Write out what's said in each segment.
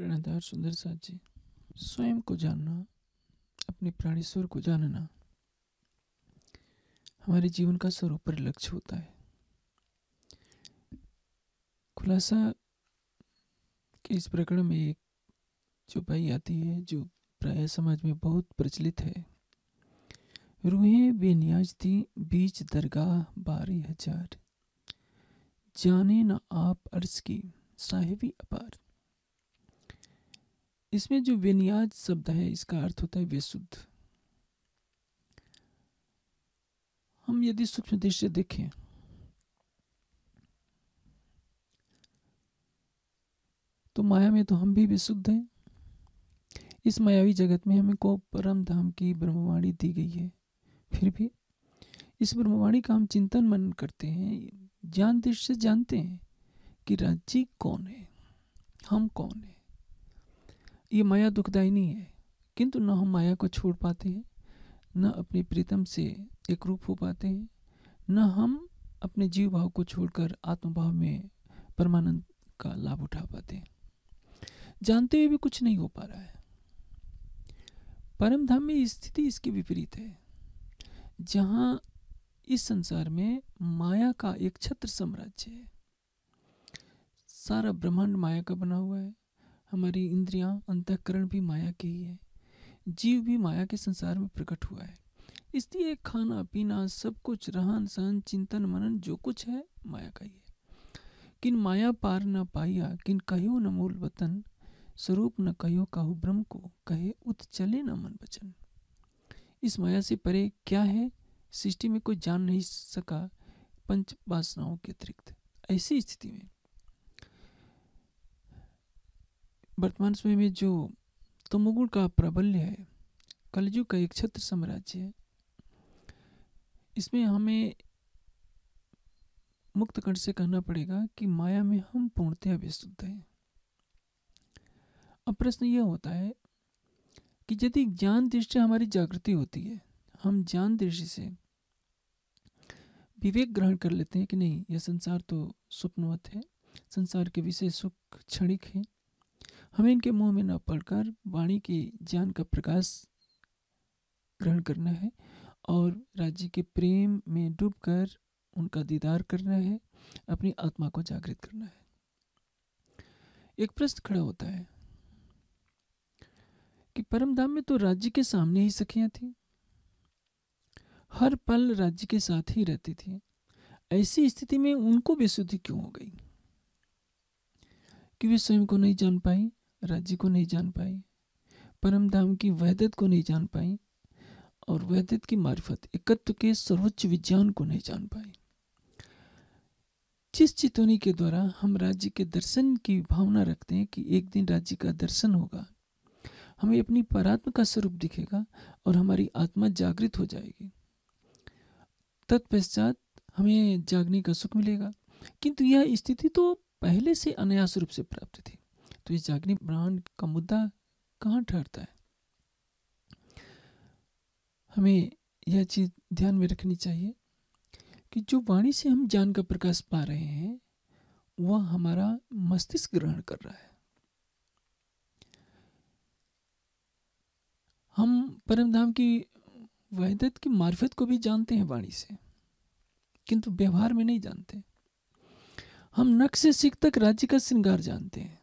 प्रेरणादार सुंदर साथ जी स्वयं को जानना अपने प्राणेश्वर को जानना हमारे जीवन का सर्वोपरि लक्ष्य होता है खुलासा कि इस प्रकरण में एक चौपाई आती है जो प्राय समाज में बहुत प्रचलित है रूहें बेनियाज थी बीच दरगाह बारह हजार जाने न आप अर्ज की साहिबी अपार इसमें जो विनियाज शब्द है इसका अर्थ होता है विशुद्ध हम यदि सूक्ष्म दृश्य देखें तो माया में तो हम भी विशुद्ध हैं इस मायावी जगत में हमें को परम धाम की ब्रह्मवाणी दी गई है फिर भी इस ब्रह्मवाणी का हम चिंतन मन करते हैं ज्ञान दृष्टि से जानते हैं कि राज्य कौन है हम कौन है ये माया दुखदायिनी है किंतु न हम माया को छोड़ पाते हैं न अपने प्रीतम से एक रूप हो पाते हैं न हम अपने जीव भाव को छोड़कर आत्मभाव में परमानंद का लाभ उठा पाते हैं जानते हुए भी कुछ नहीं हो पा रहा है परम धाम में स्थिति इसके विपरीत है जहाँ इस संसार में माया का एक छत्र साम्राज्य है सारा ब्रह्मांड माया का बना हुआ है हमारी इंद्रियां अंतकरण भी माया के ही है जीव भी माया के संसार में प्रकट हुआ है इसलिए खाना पीना सब कुछ रहन सहन चिंतन मनन जो कुछ है माया का ही है किन माया पार न पाया किन कहो न मूल वतन स्वरूप न कहो कहो ब्रह्म को कहे उत चले न मन वचन इस माया से परे क्या है सृष्टि में कोई जान नहीं सका पंच वासनाओं के अतिरिक्त ऐसी स्थिति में वर्तमान समय में जो तमोगुण का प्राबल्य है कलयुग का एक छत्र साम्राज्य है इसमें हमें मुक्त कंठ से कहना पड़ेगा कि माया में हम पूर्णतया व्यस्त हैं अब प्रश्न यह होता है कि यदि ज्ञान दृष्टि हमारी जागृति होती है हम ज्ञान दृष्टि से विवेक ग्रहण कर लेते हैं कि नहीं यह संसार तो स्वप्नवत है संसार के विषय सुख क्षणिक हैं हमें इनके मुंह में न पढ़कर वाणी के ज्ञान का प्रकाश ग्रहण करना है और राज्य के प्रेम में डूबकर उनका दीदार करना है अपनी आत्मा को जागृत करना है एक प्रश्न खड़ा होता है कि परमधाम में तो राज्य के सामने ही सखियां थी हर पल राज्य के साथ ही रहती थी ऐसी स्थिति में उनको बेसुद्धि क्यों हो गई कि वे स्वयं को नहीं जान पाई राज्य को नहीं जान पाई परम धाम की वहदत को नहीं जान पाई और वहदत की मार्फत एकत्व के सर्वोच्च विज्ञान को नहीं जान पाई जिस चितौनी के द्वारा हम राज्य के दर्शन की भावना रखते हैं कि एक दिन राज्य का दर्शन होगा हमें अपनी परात्म का स्वरूप दिखेगा और हमारी आत्मा जागृत हो जाएगी तत्पश्चात हमें जागने का सुख मिलेगा किंतु यह स्थिति तो पहले से अनायास रूप से प्राप्त थी तो इस जागनी ब्रांड का मुद्दा कहाँ ठहरता है हमें यह चीज़ ध्यान में रखनी चाहिए कि जो वाणी से हम ज्ञान का प्रकाश पा रहे हैं वह हमारा मस्तिष्क ग्रहण कर रहा है हम परमधाम की वहदत की मार्फत को भी जानते हैं वाणी से किंतु व्यवहार में नहीं जानते हम नक्शे सिख तक राज्य का श्रृंगार जानते हैं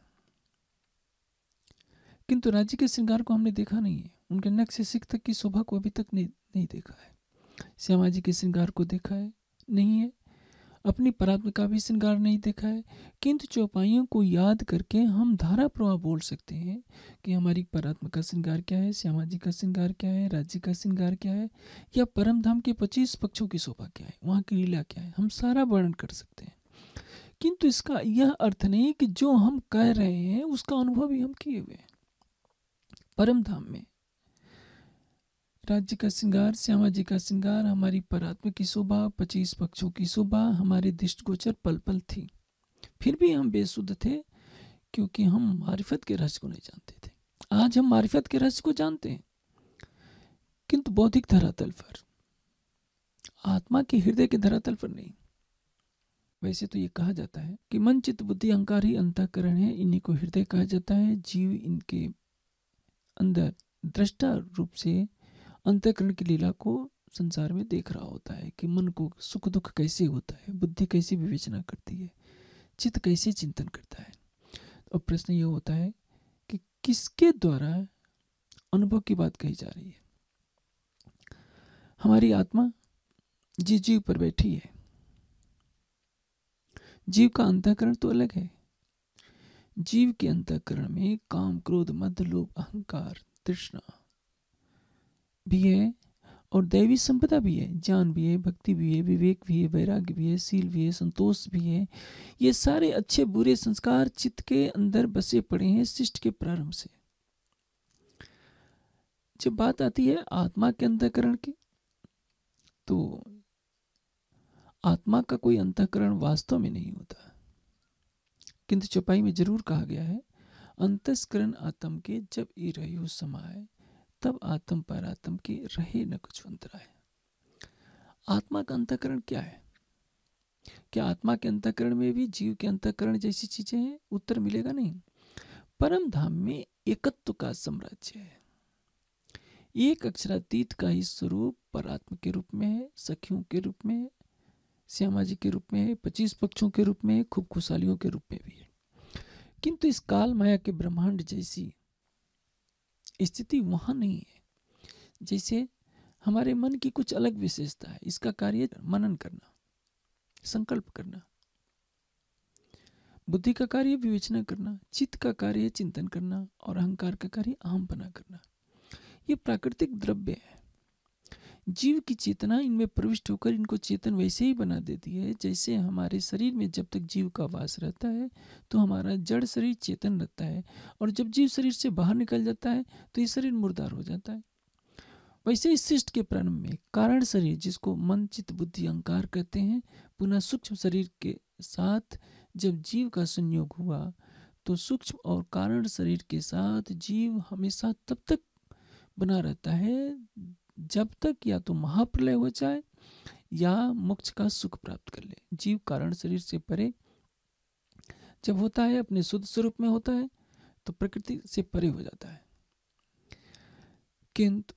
किंतु राज्य के श्रृंगार को हमने देखा नहीं है उनके नक्श सिख तक की शोभा को अभी तक नहीं नहीं देखा है श्यामा जी के श्रृंगार को देखा है नहीं है अपनी परात्म का भी श्रृंगार नहीं देखा है किंतु चौपाइयों को याद करके हम धारा प्रवाह बोल सकते हैं कि हमारी परात्म का श्रृंगार क्या है श्यामा जी का श्रृंगार क्या है राज्य का श्रृंगार क्या है या परम धाम के पच्चीस पक्षों की शोभा क्या है वहाँ की लीला क्या है हम सारा वर्णन कर सकते हैं किंतु इसका यह अर्थ नहीं कि जो हम कह रहे हैं उसका अनुभव भी हम किए हुए हैं परम धाम में राज्य का श्रृंगार श्यामा जी का श्रृंगार हमारी परात्मा की शोभा पच्चीस पक्षों की शोभा हमारे दृष्ट गोचर पल पल थी फिर भी हम बेसुध थे क्योंकि हम मारिफत के रहस्य को नहीं जानते थे आज हम मारिफत के रहस्य को जानते हैं किंतु बौद्धिक धरातल पर आत्मा के हृदय के धरातल पर नहीं वैसे तो ये कहा जाता है कि मन चित्त बुद्धि अहंकार ही अंतकरण है इन्हीं को हृदय कहा जाता है जीव इनके अंदर दृष्टा रूप से अंतकरण की लीला को संसार में देख रहा होता है कि मन को सुख दुख कैसे होता है बुद्धि कैसी विवेचना करती है चित्त कैसे चिंतन करता है अब प्रश्न ये होता है कि किसके द्वारा अनुभव की बात कही जा रही है हमारी आत्मा जी जीव पर बैठी है जीव का अंतकरण तो अलग है जीव के अंतकरण में काम क्रोध मध्य लोभ अहंकार तृष्णा भी है और दैवी संपदा भी है ज्ञान भी है भक्ति भी है विवेक भी है वैराग्य भी है सील भी है संतोष भी है ये सारे अच्छे बुरे संस्कार चित्त के अंदर बसे पड़े हैं शिष्ट के प्रारंभ से जब बात आती है आत्मा के अंतकरण की तो आत्मा का कोई अंतकरण वास्तव में नहीं होता किंतु चौपाई में जरूर कहा गया है अंतस्करण आत्म के जब ई रही समाय तब आत्म पर आत्म के रहे न कुछ अंतराय आत्मा का अंतकरण क्या है क्या आत्मा के अंतकरण में भी जीव के अंतकरण जैसी चीजें हैं उत्तर मिलेगा नहीं परम धाम में एकत्व का साम्राज्य है एक अक्षरातीत का ही स्वरूप परात्म के रूप में है सखियों के रूप में है श्यामा जी के रूप में है पच्चीस पक्षों के रूप में है खूब खुशहालियों के रूप में भी है किंतु इस काल माया के ब्रह्मांड जैसी स्थिति वहां नहीं है जैसे हमारे मन की कुछ अलग विशेषता है इसका कार्य मनन करना संकल्प करना बुद्धि का कार्य विवेचना करना चित्त का कार्य चिंतन करना और अहंकार का कार्य अहम करना ये प्राकृतिक द्रव्य है जीव की चेतना इनमें प्रविष्ट होकर इनको चेतन वैसे ही बना देती है जैसे हमारे शरीर में जब तक जीव का वास रहता है तो हमारा जड़ शरीर चेतन रहता है और जब जीव शरीर से बाहर निकल जाता है तो ये शरीर मुर्दार हो जाता है वैसे इस शिष्ट के प्रारंभ में कारण शरीर जिसको मन चित्त बुद्धि अहंकार कहते हैं पुनः सूक्ष्म शरीर के साथ जब जीव का संयोग हुआ तो सूक्ष्म और कारण शरीर के साथ जीव हमेशा तब तक बना रहता है जब तक या तो महाप्रलय हो जाए या मोक्ष का सुख प्राप्त कर ले जीव कारण शरीर से परे जब होता है अपने शुद्ध स्वरूप में होता है तो प्रकृति से परे हो जाता है किंतु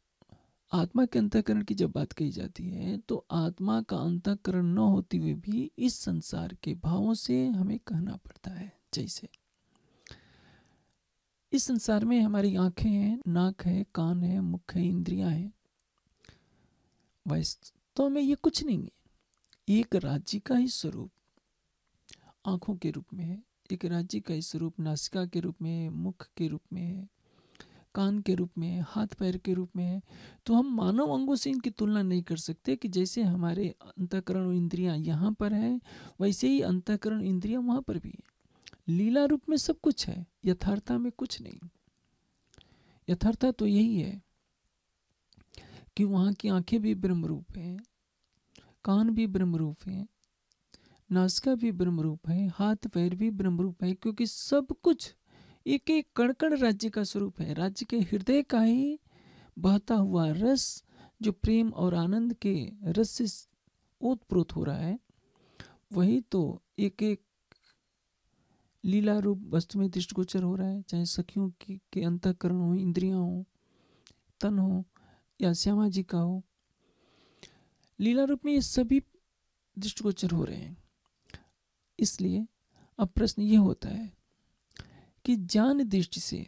आत्मा के अंतकरण की जब बात कही जाती है तो आत्मा का अंतकरण न होते हुए भी इस संसार के भावों से हमें कहना पड़ता है जैसे इस संसार में हमारी आंखें हैं नाक है कान है मुख है इंद्रियां हैं वास्तव में ये कुछ नहीं है एक राज्य का ही स्वरूप आंखों के रूप में है एक राज्य का ही स्वरूप नासिका के रूप में मुख के रूप में है कान के रूप में है हाथ पैर के रूप में है तो हम मानव अंगों से इनकी तुलना नहीं कर सकते कि जैसे हमारे अंतकरण इंद्रियां यहाँ पर है वैसे ही अंतकरण इंद्रियां वहां पर भी है लीला रूप में सब कुछ है यथार्थता में कुछ नहीं यथार्थता तो यही है कि वहाँ की आंखें भी रूप हैं कान भी ब्रह्मरूप हैं नासिका भी ब्रह्मरूप है हाथ पैर भी रूप है क्योंकि सब कुछ एक एक कणकण राज्य का स्वरूप है राज्य के हृदय का ही बहता हुआ रस जो प्रेम और आनंद के रस से ओतप्रोत हो रहा है वही तो एक एक लीला रूप वस्तु में दृष्टगोचर हो रहा है चाहे सखियों की के अंतकरण हो इंद्रियां हो तन हो या श्यामा जी का हो लीला रूप में ये सभी दृष्टिगोचर हो रहे हैं इसलिए अब प्रश्न ये होता है कि ज्ञान दृष्टि से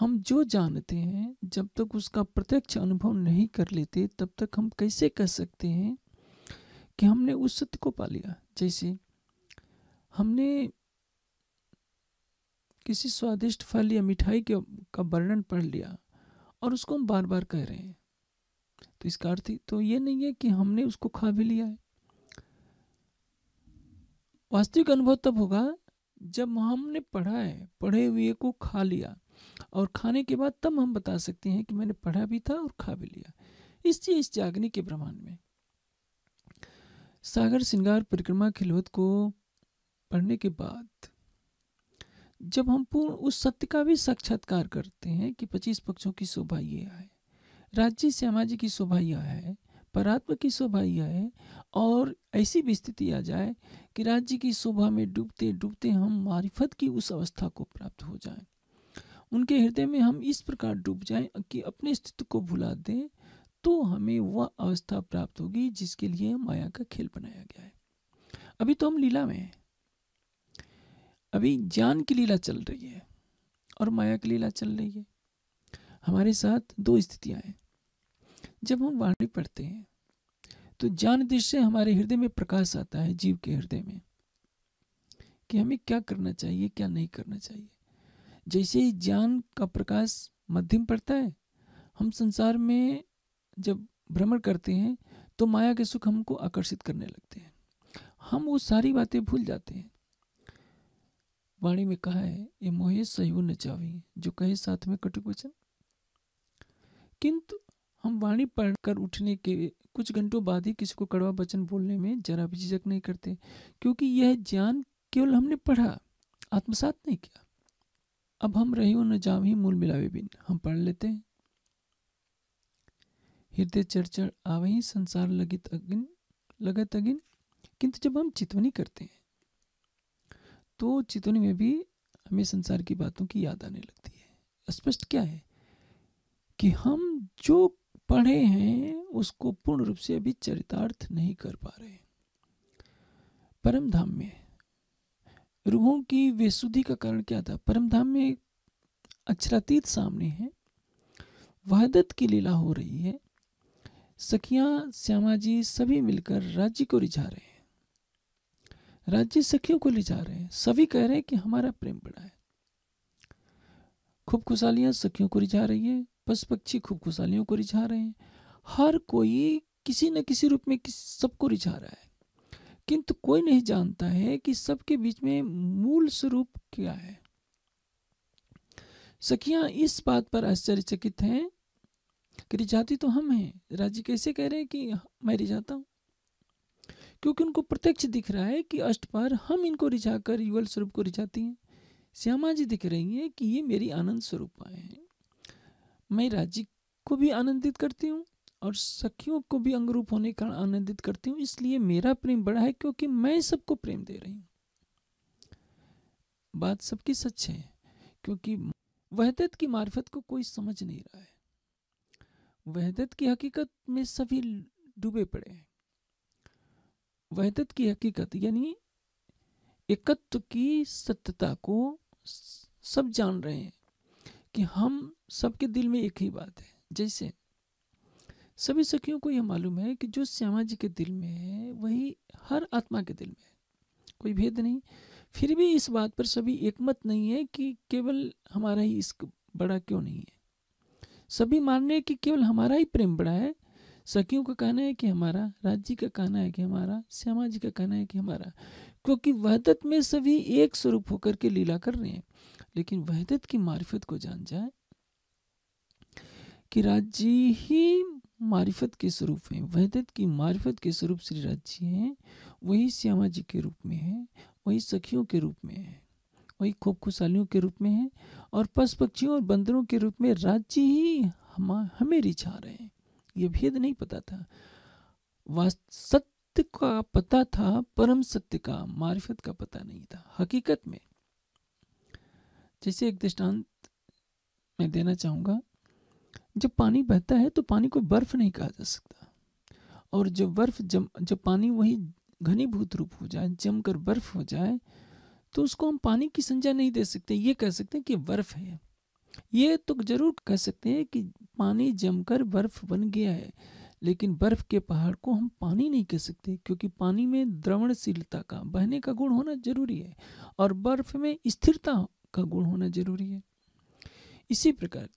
हम जो जानते हैं जब तक उसका प्रत्यक्ष अनुभव नहीं कर लेते तब तक हम कैसे कह सकते हैं कि हमने उस सत्य को पा लिया जैसे हमने किसी स्वादिष्ट फल या मिठाई के का वर्णन पढ़ लिया और उसको हम बार बार कह रहे हैं तो इसका अर्थ तो ये नहीं है कि हमने उसको खा भी लिया है वास्तविक अनुभव तब होगा जब हमने पढ़ा है पढ़े हुए को खा लिया और खाने के बाद तब हम बता सकते हैं कि मैंने पढ़ा भी था और खा भी लिया इस चीज इस जागने के ब्रह्मांड में सागर श्रृंगार परिक्रमा खिलवत को पढ़ने के बाद जब हम पूर्ण उस सत्य का भी साक्षात्कार करते हैं कि पच्चीस पक्षों की शोभा यह है राज्य सामाजिक की शोभा यह है परात्म की शोभा यह है और ऐसी भी स्थिति आ जाए कि राज्य की शोभा में डूबते डूबते हम मारिफत की उस अवस्था को प्राप्त हो जाए उनके हृदय में हम इस प्रकार डूब जाएं कि अपने अस्तित्व को भुला दें तो हमें वह अवस्था प्राप्त होगी जिसके लिए माया का खेल बनाया गया है अभी तो हम लीला में हैं अभी ज्ञान की लीला चल रही है और माया की लीला चल रही है हमारे साथ दो स्थितियां हैं जब हम वाणी पढ़ते हैं तो ज्ञान दृश्य हमारे हृदय में प्रकाश आता है जीव के हृदय में कि हमें क्या करना चाहिए क्या नहीं करना चाहिए जैसे ही ज्ञान का प्रकाश मध्यम पड़ता है हम संसार में जब भ्रमण करते हैं तो माया के सुख हमको आकर्षित करने लगते हैं हम वो सारी बातें भूल जाते हैं वाणी में कहा है ये मोहे सही न चावी जो कहे साथ में कटुक वचन किंतु हम वाणी पढ़कर उठने के कुछ घंटों बाद ही किसी को कड़वा वचन बोलने में जरा भी झिझक नहीं करते क्योंकि यह ज्ञान केवल हमने पढ़ा आत्मसात नहीं किया अब हम रही न जाम ही मूल मिलावे बिन हम पढ़ लेते हैं हृदय चरचर आवही संसार लगित अगिन लगत अगिन किंतु जब हम चितवनी करते हैं तो चितौनी में भी हमें संसार की बातों की याद आने लगती है स्पष्ट क्या है कि हम जो पढ़े हैं उसको पूर्ण रूप से अभी चरितार्थ नहीं कर पा रहे परम धाम में रूहों की वेशुद्धि का कारण क्या था परम धाम में अक्षरातीत सामने है वहदत की लीला हो रही है सखियां श्यामा जी सभी मिलकर राज्य को रिझा रहे हैं राज्य सखियों को ले जा रहे हैं सभी कह रहे हैं कि हमारा प्रेम बड़ा है खूब खुशहालियां सखियों को रिझा रही है पशु पक्षी खूब खुशहालियों को रिझा रहे हैं हर कोई किसी न किसी रूप में किस सबको रिझा रहा है किंतु कोई नहीं जानता है कि सबके बीच में मूल स्वरूप क्या है सखियां इस बात पर आश्चर्यचकित हैं कि रिझाती तो हम हैं राजी कैसे कह रहे हैं कि मैं रिझाता हूँ क्योंकि उनको प्रत्यक्ष दिख रहा है कि अष्टपार हम इनको रिझाकर युगल स्वरूप को रिझाती हैं श्यामा जी दिख रही हैं कि ये मेरी आनंद स्वरूप आए हैं मैं राज्य को भी आनंदित करती हूँ और सखियों को भी अंगरूप होने का आनंदित करती हूँ इसलिए मेरा प्रेम बड़ा है क्योंकि मैं सबको प्रेम दे रही हूँ बात सबकी सच है क्योंकि वहदत की मार्फत को कोई समझ नहीं रहा है वहदत की हकीकत में सभी डूबे पड़े हैं वहदत की हकीकत यानी एकत्व की सत्यता को सब जान रहे हैं कि हम सबके दिल में एक ही बात है जैसे सभी सखियों को यह मालूम है कि जो श्यामा जी के दिल में है वही हर आत्मा के दिल में है कोई भेद नहीं फिर भी इस बात पर सभी एकमत नहीं है कि केवल हमारा ही इश्क बड़ा क्यों नहीं है सभी मान रहे हैं कि केवल हमारा ही प्रेम बड़ा है सखियों का कहना है कि हमारा राज्य का कहना है कि हमारा श्यामा जी का कहना है कि हमारा क्योंकि वहदत में सभी एक स्वरूप होकर के लीला कर रहे हैं लेकिन वहदत की मार्फत को जान जाए कि राज्य ही मार्फत के स्वरूप है वहदत की मार्फत के स्वरूप श्री राज्य हैं वही श्यामा जी के रूप में है वही सखियों के रूप में है वही खूब खुशहालियों के रूप में है और पशु पक्षियों और बंदरों के रूप में राज्य ही हम हमें रिछा रहे हैं ये भेद नहीं पता था सत्य का पता था परम सत्य का मार्फत का पता नहीं था हकीकत में जैसे एक दृष्टांत मैं देना चाहूंगा जब पानी बहता है तो पानी को बर्फ नहीं कहा जा सकता और जब बर्फ जम जब पानी वही घनीभूत रूप हो जाए जमकर बर्फ हो जाए तो उसको हम पानी की संज्ञा नहीं दे सकते ये कह सकते हैं कि बर्फ है ये तो जरूर कह सकते हैं कि पानी जमकर बर्फ बन गया है लेकिन बर्फ के पहाड़ को हम पानी नहीं कह सकते क्योंकि पानी में द्रवणशीलता का बहने का गुण होना जरूरी है और बर्फ में स्थिरता का गुण होना जरूरी है इसी प्रकार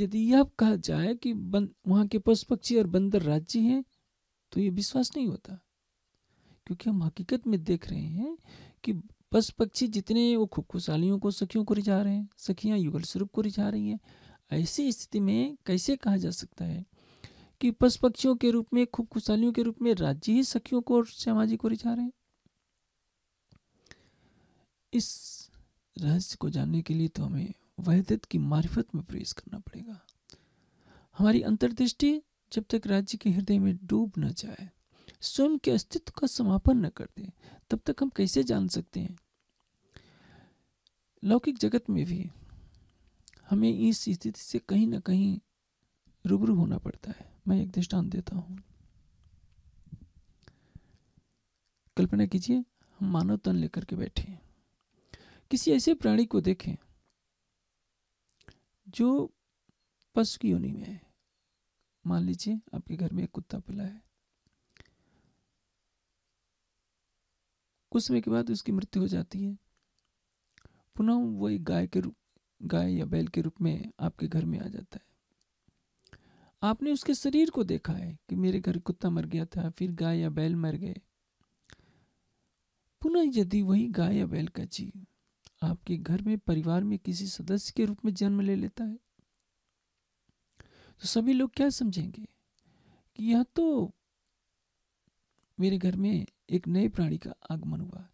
यदि यह कहा जाए कि वहां के पशु पक्षी और बंदर राज्य हैं तो ये विश्वास नहीं होता क्योंकि हम हकीकत में देख रहे हैं कि पशु पक्षी जितने वो खुखुशालियों को सखियों को रिझा रहे हैं सखियाँ युगल स्वरूप को रिझा रही हैं ऐसी स्थिति में कैसे कहा जा सकता है कि पशु पक्षियों के रूप में खुखुशालियों के रूप में राज्य ही सखियों को और श्यामाजी को रिझा रहे हैं इस रहस्य को जानने के लिए तो हमें वैद्य की मार्फत में प्रवेश करना पड़ेगा हमारी अंतर्दृष्टि जब तक राज्य के हृदय में डूब न जाए स्वयं के अस्तित्व का समापन न कर दे तब तक हम कैसे जान सकते हैं लौकिक जगत में भी हमें इस स्थिति से कहीं ना कहीं रूबरू होना पड़ता है मैं एक दृष्टांत देता हूं कल्पना कीजिए हम मानव तन लेकर के बैठे हैं किसी ऐसे प्राणी को देखें जो पशु की योनि में है मान लीजिए आपके घर में एक कुत्ता पला है कुछ समय के बाद उसकी मृत्यु हो जाती है पुनः वो एक गाय के रूप गाय या बैल के रूप में आपके घर में आ जाता है आपने उसके शरीर को देखा है कि मेरे घर कुत्ता मर गया था फिर गाय या बैल मर गए पुनः यदि वही गाय या बैल का जीव आपके घर में परिवार में किसी सदस्य के रूप में जन्म ले लेता है तो सभी लोग क्या समझेंगे कि यह तो मेरे घर में एक नए प्राणी का आगमन हुआ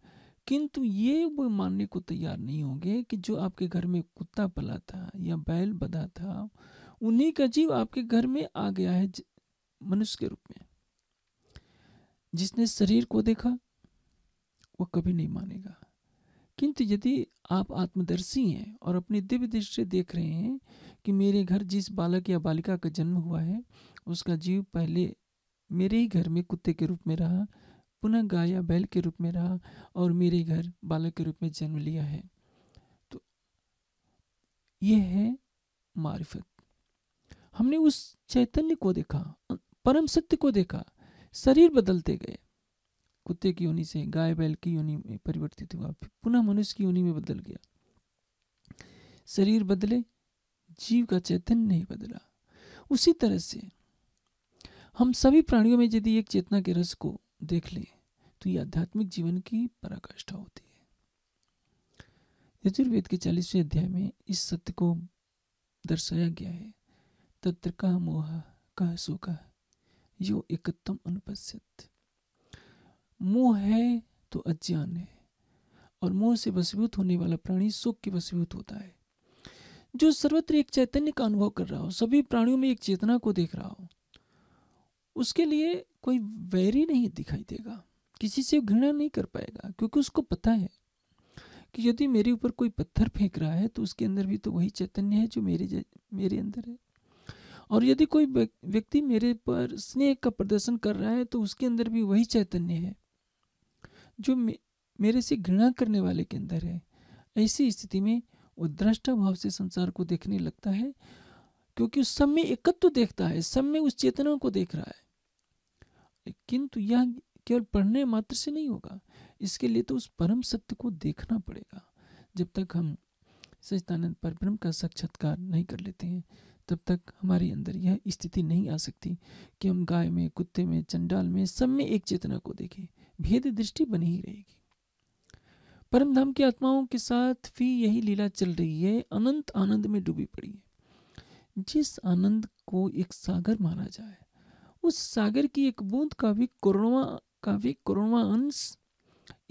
किंतु ये वो मानने को तैयार नहीं होंगे कि जो आपके घर में कुत्ता पला था या बैल बधा था उन्हीं का जीव आपके घर में आ गया है मनुष्य के रूप में जिसने शरीर को देखा वो कभी नहीं मानेगा किंतु यदि आप आत्मदर्शी हैं और अपनी दिव्य दृष्टि देख रहे हैं कि मेरे घर जिस बालक या बालिका का जन्म हुआ है उसका जीव पहले मेरे ही घर में कुत्ते के रूप में रहा पुनः गाया बैल के रूप में रहा और मेरे घर बालक के रूप में जन्म लिया है तो ये है मारिफत हमने उस चैतन्य को देखा परम सत्य को देखा शरीर बदलते गए कुत्ते की योनि से गाय बैल की योनि में परिवर्तित हुआ फिर पुनः मनुष्य की योनि में बदल गया शरीर बदले जीव का चैतन्य नहीं बदला उसी तरह से हम सभी प्राणियों में यदि एक चेतना के रस को देख ले तो ये आध्यात्मिक जीवन की पराकाष्ठा होती है यजुर्वेद के चालीसवें अध्याय में इस सत्य को दर्शाया गया है तत्र का मोह कह शोका यो एकत्तम अनुपस्थित मोह है तो अज्ञान है और मोह से वसीभूत होने वाला प्राणी सुख के वसीभूत होता है जो सर्वत्र एक चैतन्य का अनुभव कर रहा हो सभी प्राणियों में एक चेतना को देख रहा हो उसके लिए कोई वैरी नहीं दिखाई देगा किसी से घृणा नहीं कर पाएगा क्योंकि उसको पता है कि यदि मेरे ऊपर कोई पत्थर फेंक रहा है तो उसके अंदर भी तो वही चैतन्य है जो मेरे मेरे अंदर है और यदि कोई व्यक्ति मेरे पर स्नेह का प्रदर्शन कर रहा है तो उसके अंदर भी वही चैतन्य है जो मेरे से घृणा करने वाले के अंदर है ऐसी स्थिति में वो दृष्टा भाव से संसार को देखने लगता है क्योंकि उस सब में एकत्व तो देखता है सब में उस चेतना को देख रहा है किंतु यह केवल पढ़ने मात्र से नहीं होगा इसके लिए तो उस परम सत्य को देखना पड़ेगा जब तक हम सचिदानंद पर ब्रह्म का साक्षात्कार नहीं कर लेते हैं तब तक हमारे अंदर यह स्थिति नहीं आ सकती कि हम गाय में कुत्ते में चंडाल में सब में एक चेतना को देखें भेद दृष्टि बनी ही रहेगी परम धाम की आत्माओं के साथ भी यही लीला चल रही है अनंत आनंद में डूबी पड़ी है जिस आनंद को एक सागर माना जाए उस सागर की एक बूंद का भी करुणवा का भी करुणवा अंश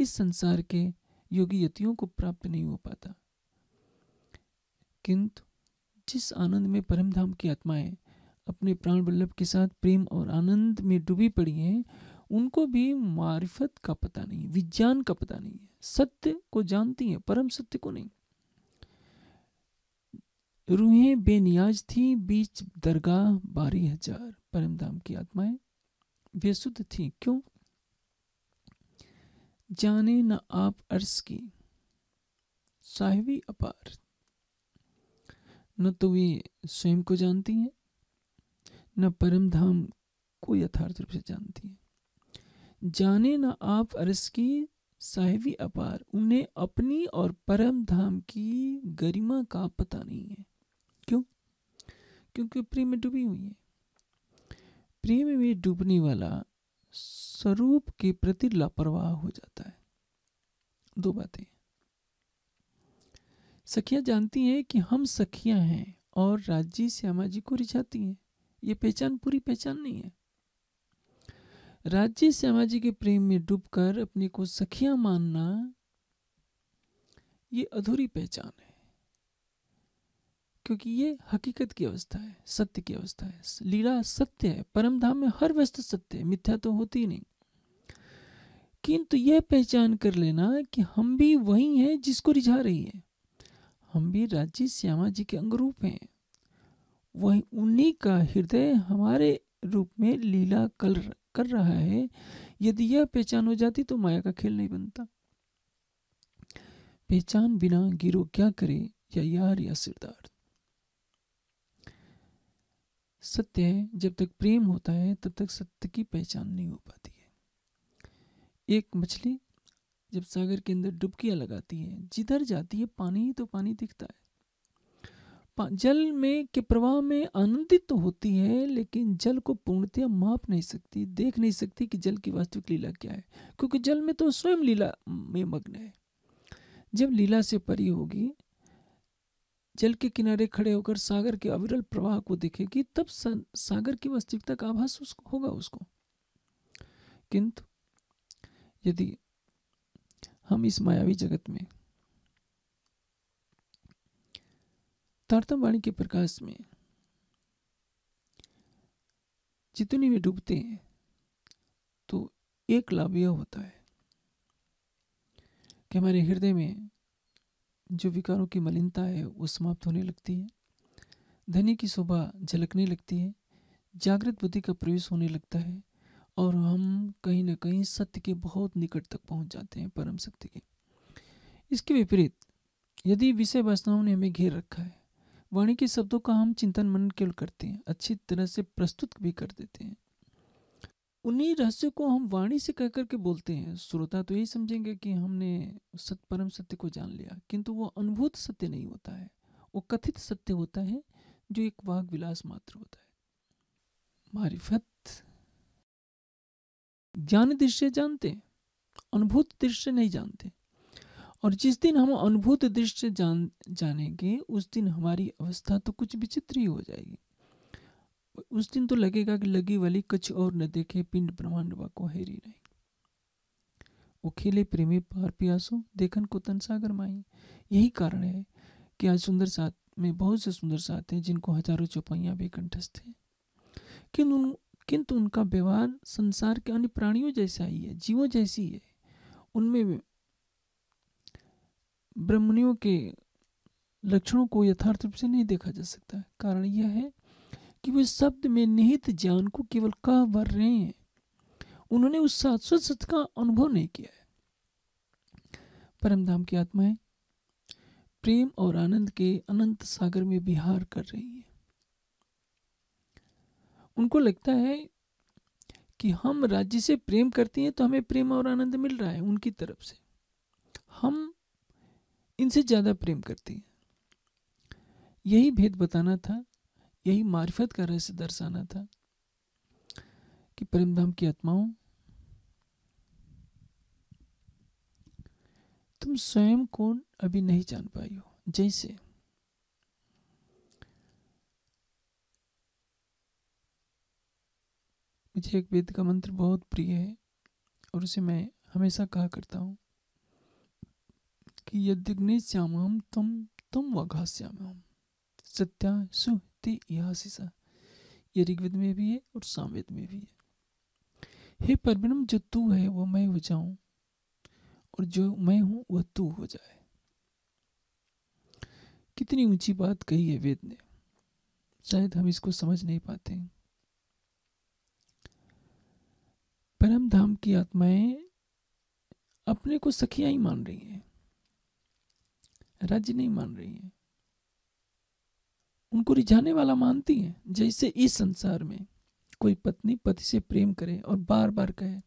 इस संसार के योगी यतियों को प्राप्त नहीं हो पाता किंतु जिस आनंद में परमधाम की आत्माएं अपने प्राण बल्लभ के साथ प्रेम और आनंद में डूबी पड़ी हैं उनको भी मारिफत का पता नहीं विज्ञान का पता नहीं है सत्य को जानती हैं परम सत्य को नहीं रूहें बेनियाज थीं बीच दरगाह बारी हजार परमधाम की आत्माएं बेसुध थीं क्यों जाने न आप अर्स की साहिबी अपार न तो वे स्वयं को जानती हैं न परम धाम को यथार्थ रूप से जानती हैं जाने न आप अर्स की साहिबी अपार उन्हें अपनी और परम धाम की गरिमा का पता नहीं है क्योंकि प्रेम में डूबी हुई है प्रेम में डूबने वाला स्वरूप के प्रति लापरवाह हो जाता है दो बातें सखियां जानती हैं कि हम सखियां हैं और राजी श्यामा जी को रिझाती हैं ये पहचान पूरी पहचान नहीं है राज्य श्यामा जी के प्रेम में डूबकर अपने को सखिया मानना ये अधूरी पहचान है क्योंकि ये हकीकत की अवस्था है सत्य की अवस्था है लीला सत्य है परम धाम में हर वस्तु सत्य है मिथ्या तो होती नहीं किंतु तो यह पहचान कर लेना कि हम भी वही हैं जिसको रिझा रही है हम भी राजी श्यामा जी के अंग रूप हैं वही उन्हीं का हृदय हमारे रूप में लीला कल कर रहा है यदि यह पहचान हो जाती तो माया का खेल नहीं बनता पहचान बिना गिरो क्या करे या यार या सिरदार सत्य है जब तक प्रेम होता है तब तक सत्य की पहचान नहीं हो पाती है एक मछली जब सागर के अंदर डुबकियां लगाती है जिधर जाती है पानी ही तो पानी दिखता है जल में के प्रवाह में आनंदित तो होती है लेकिन जल को पूर्णतया माप नहीं सकती देख नहीं सकती कि जल की वास्तविक लीला क्या है क्योंकि जल में तो स्वयं लीला में मग्न है जब लीला से परी होगी जल के किनारे खड़े होकर सागर के अविरल प्रवाह को देखेगी तब सागर की वास्तविकता का आभास उसको होगा उसको किंतु यदि हम इस मायावी जगत में तारतमवाणी के प्रकाश में जितनी भी डूबते हैं तो एक लाभ यह होता है कि हमारे हृदय में जो विकारों की मलिनता है वो समाप्त होने लगती है धनी की शोभा झलकने लगती है जागृत बुद्धि का प्रवेश होने लगता है और हम कहीं ना कहीं सत्य के बहुत निकट तक पहुंच जाते हैं परम सत्य के इसके विपरीत यदि विषय वासनाओं ने हमें घेर रखा है वाणी के शब्दों का हम चिंतन मनन केवल करते हैं अच्छी तरह से प्रस्तुत भी कर देते हैं उन्हीं रहस्य को हम वाणी से कह करके बोलते हैं श्रोता तो यही समझेंगे कि हमने सत परम सत्य को जान लिया किंतु वो अनुभूत सत्य नहीं होता है वो कथित सत्य होता है जो एक वाग विलास मात्र होता है मारिफत ज्ञान दृश्य जानते अनुभूत दृश्य नहीं जानते और जिस दिन हम अनुभूत दृश्य जान जानेंगे उस दिन हमारी अवस्था तो कुछ विचित्र ही हो जाएगी उस दिन तो लगेगा कि लगी वाली कुछ और न देखे पिंड ब्रह्मांड व को हेरी नहीं वो खेले प्रेमी पार पियासो देखन को तन सागर माई यही कारण है कि आज सुंदर साथ में बहुत से सुंदर साथ हैं जिनको हजारों चौपाइयाँ भी कंठस्थ हैं किंतु उन किंतु तो उनका व्यवहार संसार के अन्य प्राणियों जैसा ही है जीवों जैसी है उनमें ब्रह्मणियों के लक्षणों को यथार्थ रूप से नहीं देखा जा सकता कारण यह है कि वे शब्द में निहित ज्ञान को केवल कह भर रहे हैं उन्होंने उस शाश्वत सत्य का अनुभव नहीं किया है परमधाम की आत्माएं प्रेम और आनंद के अनंत सागर में विहार कर रही है उनको लगता है कि हम राज्य से प्रेम करती हैं तो हमें प्रेम और आनंद मिल रहा है उनकी तरफ से हम इनसे ज़्यादा प्रेम करती हैं यही भेद बताना था यही मार्फत का रहस्य दर्शाना था कि प्रेम धाम की आत्माओं तुम स्वयं कौन अभी नहीं जान पाई हो जैसे मुझे एक वेद का मंत्र बहुत प्रिय है और उसे मैं हमेशा कहा करता हूं कि यद्यग्नि श्याम तुम व वघा श्याम सत्या सु युक्ति यासिसा ये ऋग्वेद में भी है और सामवेद में भी है हे परब्रह्म जो तू है वह मैं हो जाऊं और जो मैं हूं वह तू हो जाए कितनी ऊंची बात कही है वेद ने शायद हम इसको समझ नहीं पाते परम धाम की आत्माएं अपने को सखिया ही मान रही हैं राज्य नहीं मान रही हैं उनको रिझाने वाला मानती हैं जैसे इस संसार में कोई पत्नी पति से प्रेम करे और बार बार कहे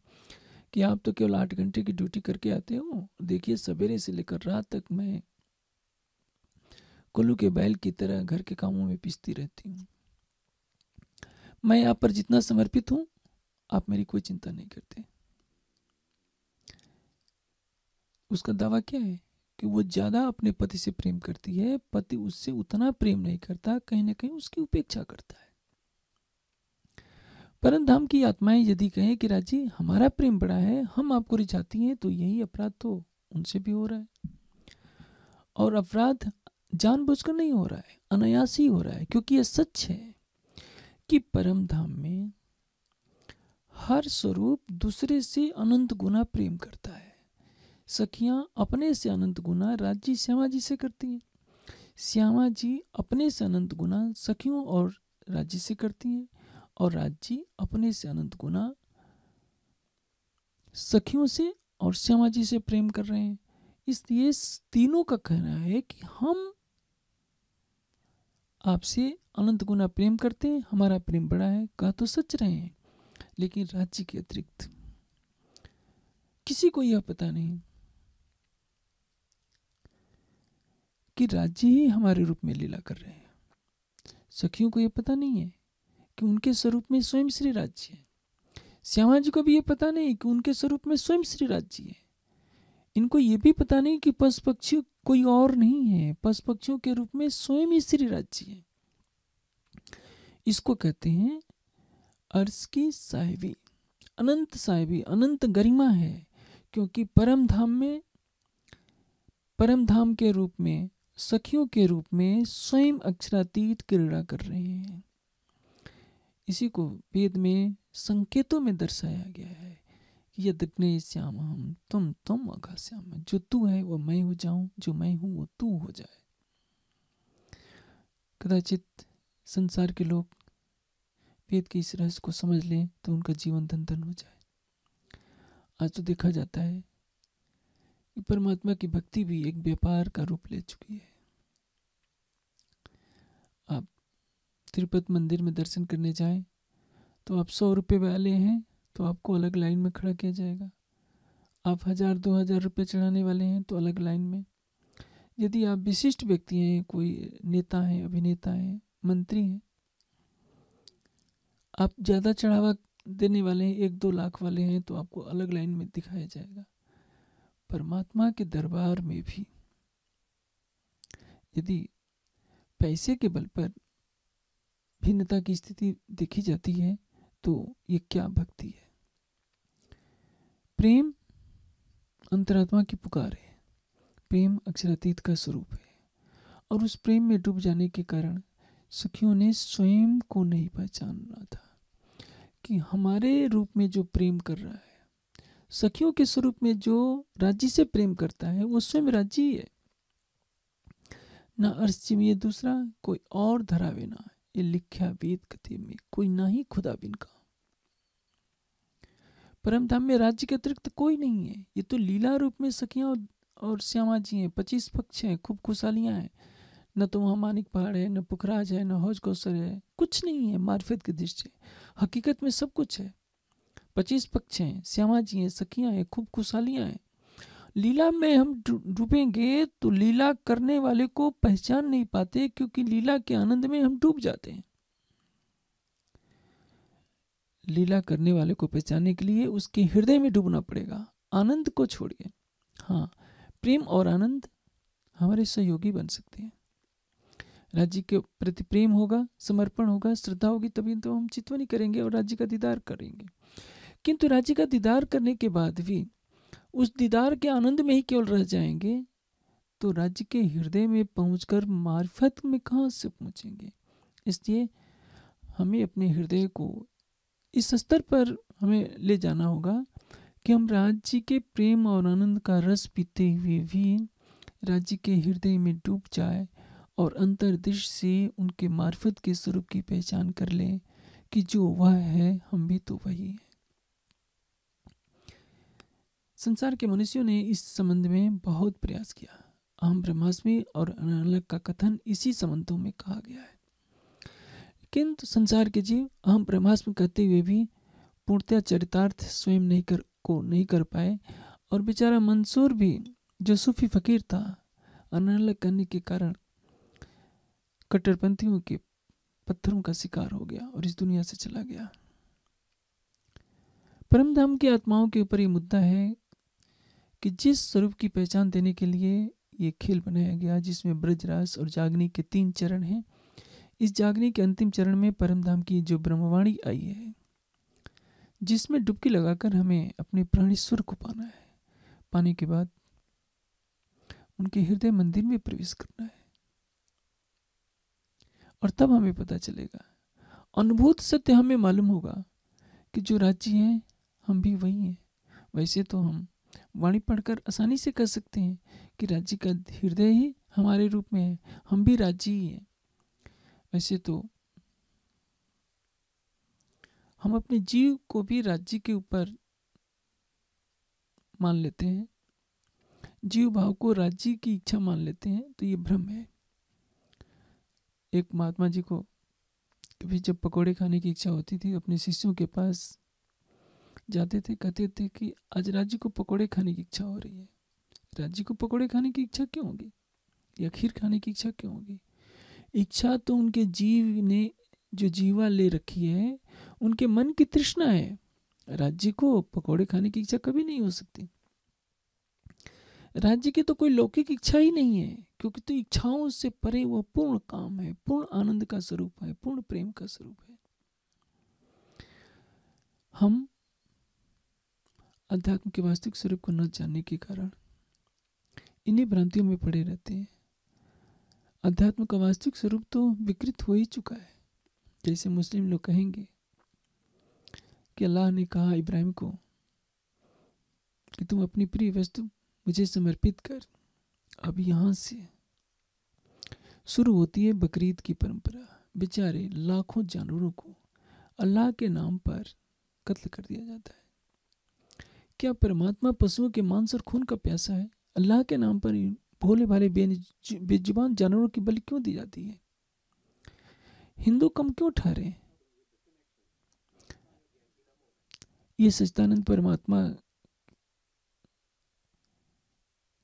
कि आप तो केवल आठ घंटे की ड्यूटी करके आते हो देखिए सवेरे से लेकर रात तक मैं कुल्लू के बैल की तरह घर के कामों में पिसती रहती हूँ मैं आप पर जितना समर्पित हूँ आप मेरी कोई चिंता नहीं करते उसका दावा क्या है कि वो ज़्यादा अपने पति से प्रेम करती है पति उससे उतना प्रेम नहीं करता कहीं ना कहीं उसकी उपेक्षा करता है परम धाम की आत्माएं यदि कहें कि राजी हमारा प्रेम बड़ा है हम आपको रिझाती हैं तो यही अपराध तो उनसे भी हो रहा है और अपराध जानबूझकर नहीं हो रहा है अनायास ही हो रहा है क्योंकि यह सच है कि परम धाम में हर स्वरूप दूसरे से अनंत गुना प्रेम करता है सखियाँ अपने से अनंत गुना राज्य श्यामा जी से करती हैं श्यामा जी अपने से अनंत गुना सखियों और राज्य से करती हैं और राज्य अपने से अनंत गुना सखियों से और श्यामा जी से प्रेम कर रहे हैं इसलिए तीनों का कहना है कि हम आपसे अनंत गुना प्रेम करते हैं हमारा प्रेम बड़ा है कहा तो सच रहे हैं लेकिन राज्य के अतिरिक्त किसी को यह पता नहीं कि राज्य ही हमारे रूप में लीला कर रहे हैं सखियों को यह पता नहीं है कि उनके स्वरूप में स्वयं श्री राज्य है श्यामा जी को भी यह पता नहीं कि उनके स्वरूप में स्वयं श्री राज्य है इनको ये भी पता नहीं कि पशु पक्षी कोई और नहीं है पशु पक्षियों के रूप में स्वयं ही श्री राज्य है इसको कहते हैं अर्श की साहिबी अनंत साहिबी अनंत गरिमा है क्योंकि परम धाम में परम धाम के रूप में सखियों के रूप में स्वयं अक्षरातीत क्रीड़ा कर रहे हैं इसी को वेद में संकेतों में दर्शाया गया है यदग्ने श्याम हम तुम तुम अघा श्याम जो तू है वो मैं हो जाऊं जो मैं हूं वो तू हो जाए कदाचित संसार के लोग वेद के इस रहस्य को समझ लें तो उनका जीवन धन धन हो जाए आज तो देखा जाता है परमात्मा की भक्ति भी एक व्यापार का रूप ले चुकी है आप तिरुपत मंदिर में दर्शन करने जाएं तो आप सौ रुपये वाले हैं तो आपको अलग लाइन में खड़ा किया जाएगा आप हज़ार दो हज़ार रुपये चढ़ाने वाले हैं तो अलग लाइन में यदि आप विशिष्ट व्यक्ति हैं कोई नेता हैं अभिनेता हैं मंत्री हैं आप ज़्यादा चढ़ावा देने वाले हैं एक दो लाख वाले हैं तो आपको अलग लाइन में दिखाया जाएगा परमात्मा के दरबार में भी यदि पैसे के बल पर भिन्नता की स्थिति देखी जाती है तो ये क्या भक्ति है प्रेम अंतरात्मा की पुकार है प्रेम अक्षरातीत का स्वरूप है और उस प्रेम में डूब जाने के कारण सुखियों ने स्वयं को नहीं पहचाना था कि हमारे रूप में जो प्रेम कर रहा है सखियों के स्वरूप में जो राज्य से प्रेम करता है वो स्वयं राज्य ही है ना अर्शिम ये दूसरा कोई और धरा बिना ये लिख्या वेद कथे में कोई ना ही खुदा बिन का परमधाम में राज्य के अतिरिक्त कोई नहीं है ये तो लीला रूप में सखिया और श्यामा जी हैं पच्चीस पक्ष हैं खूब खुशहालियां हैं न तो वहां मानिक पहाड़ है न पुखराज है न हौज कौशल है कुछ नहीं है मार्फत की दृष्टि हकीकत में सब कुछ है पच्चीस पक्ष हैं श्यामा जी हैं सखियाँ हैं खूब खुशहालियाँ हैं लीला में हम डूबेंगे तो लीला करने वाले को पहचान नहीं पाते क्योंकि लीला के आनंद में हम डूब जाते हैं लीला करने वाले को पहचानने के लिए उसके हृदय में डूबना पड़ेगा आनंद को छोड़िए हाँ प्रेम और आनंद हमारे सहयोगी बन सकते हैं राज्य के प्रति प्रेम होगा समर्पण होगा श्रद्धा होगी तभी तो हम चितवनी करेंगे और राज्य का दीदार करेंगे किंतु राज्य का दीदार करने के बाद भी उस दीदार के आनंद में ही केवल रह जाएंगे तो राज्य के हृदय में पहुंचकर मार्फत में कहाँ से पहुंचेंगे इसलिए हमें अपने हृदय को इस स्तर पर हमें ले जाना होगा कि हम राज्य के प्रेम और आनंद का रस पीते हुए भी राज्य के हृदय में डूब जाए और अंतर्दृष्ट से उनके मार्फत के स्वरूप की पहचान कर लें कि जो वह है हम भी तो वही हैं संसार के मनुष्यों ने इस संबंध में बहुत प्रयास किया अहम ब्रह्मास्मि और अनालक का कथन इसी संबंधों में कहा गया है किंतु संसार के जीव अहम ब्रह्मास्म कहते हुए भी पूर्णतया चरितार्थ स्वयं नहीं कर को नहीं कर पाए और बेचारा मंसूर भी जो सूफी फकीर था अनालक करने के कारण कट्टरपंथियों के पत्थरों का शिकार हो गया और इस दुनिया से चला गया परमधाम की आत्माओं के ऊपर ये मुद्दा है कि जिस स्वरूप की पहचान देने के लिए ये खेल बनाया गया जिसमें ब्रजरास और जागनी के तीन चरण हैं इस जागनी के अंतिम चरण में परमधाम की जो ब्रह्मवाणी आई है जिसमें डुबकी लगाकर हमें अपने प्राणेश्वर को पाना है पाने के बाद उनके हृदय मंदिर में प्रवेश करना है और तब हमें पता चलेगा अनुभूत सत्य हमें मालूम होगा कि जो राज्य हैं हम भी वही हैं वैसे तो हम वाणी पढ़कर आसानी से कर सकते हैं कि राज्य का हृदय ही हमारे रूप में है हम भी राज्य ही हैं वैसे तो हम अपने जीव को भी राज्य के ऊपर मान लेते हैं जीव भाव को राज्य की इच्छा मान लेते हैं तो ये भ्रम है एक महात्मा जी को कभी जब पकोड़े खाने की इच्छा होती थी अपने शिष्यों के पास जाते थे कहते थे कि आज राज्य को पकौड़े खाने की इच्छा हो रही है राज्य को पकौड़े खाने की इच्छा क्यों होगी या खीर खाने की इच्छा क्यों होगी इच्छा तो उनके जीव ने जो जीवा ले रखी है उनके मन की तृष्णा है राज्य को पकौड़े खाने की इच्छा कभी नहीं हो सकती राज्य की तो कोई लौकिक इच्छा ही नहीं है क्योंकि तो इच्छाओं से परे वह पूर्ण काम है पूर्ण आनंद का स्वरूप है पूर्ण प्रेम का स्वरूप है हम अध्यात्म के वास्तविक स्वरूप को न जानने के कारण इन्हीं भ्रांतियों में पड़े रहते हैं अध्यात्म का वास्तविक स्वरूप तो विकृत हो ही चुका है जैसे मुस्लिम लोग कहेंगे कि अल्लाह ने कहा इब्राहिम को कि तुम अपनी प्रिय वस्तु मुझे समर्पित कर अब यहाँ से शुरू होती है बकरीद की परंपरा बेचारे लाखों जानवरों को अल्लाह के नाम पर कत्ल कर दिया जाता है क्या परमात्मा पशुओं के मांस और खून का प्यासा है अल्लाह के नाम पर भोले भाले बेजुबान जानवरों की बलि क्यों दी जाती है हिंदू कम क्यों ठहरे ये सच्चिदानंद परमात्मा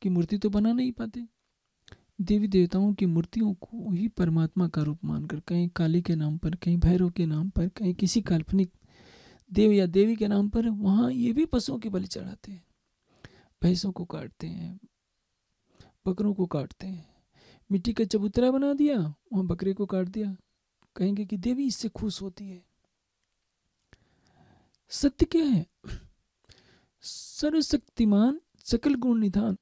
की मूर्ति तो बना नहीं पाते देवी देवताओं की मूर्तियों को ही परमात्मा का रूप मानकर कहीं काली के नाम पर कहीं भैरव के नाम पर कहीं किसी काल्पनिक देव या देवी के नाम पर वहां ये भी पशुओं की बलि चढ़ाते हैं भैंसों को काटते हैं बकरों को काटते हैं मिट्टी का चबूतरा बना दिया वहां बकरे को काट दिया कहेंगे कि देवी इससे खुश होती है सत्य क्या है सर्वशक्तिमान सकल गुण निधान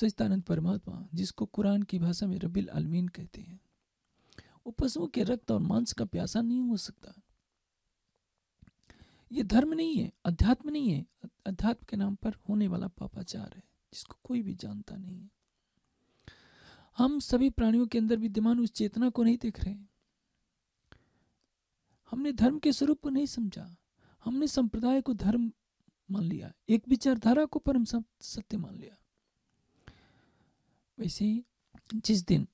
सचिदानंद परमात्मा जिसको कुरान की भाषा में रबिल आलमीन कहते हैं वो पशुओं के रक्त और मांस का प्यासा नहीं हो सकता ये धर्म नहीं है अध्यात्म नहीं है अध्यात्म के नाम पर होने वाला पापाचार है जिसको कोई भी जानता नहीं है हम सभी प्राणियों के अंदर विद्यमान उस चेतना को नहीं देख रहे हमने धर्म के स्वरूप को नहीं समझा हमने संप्रदाय को धर्म मान लिया एक विचारधारा को परम सत्य मान लिया वैसे ही जिस दिन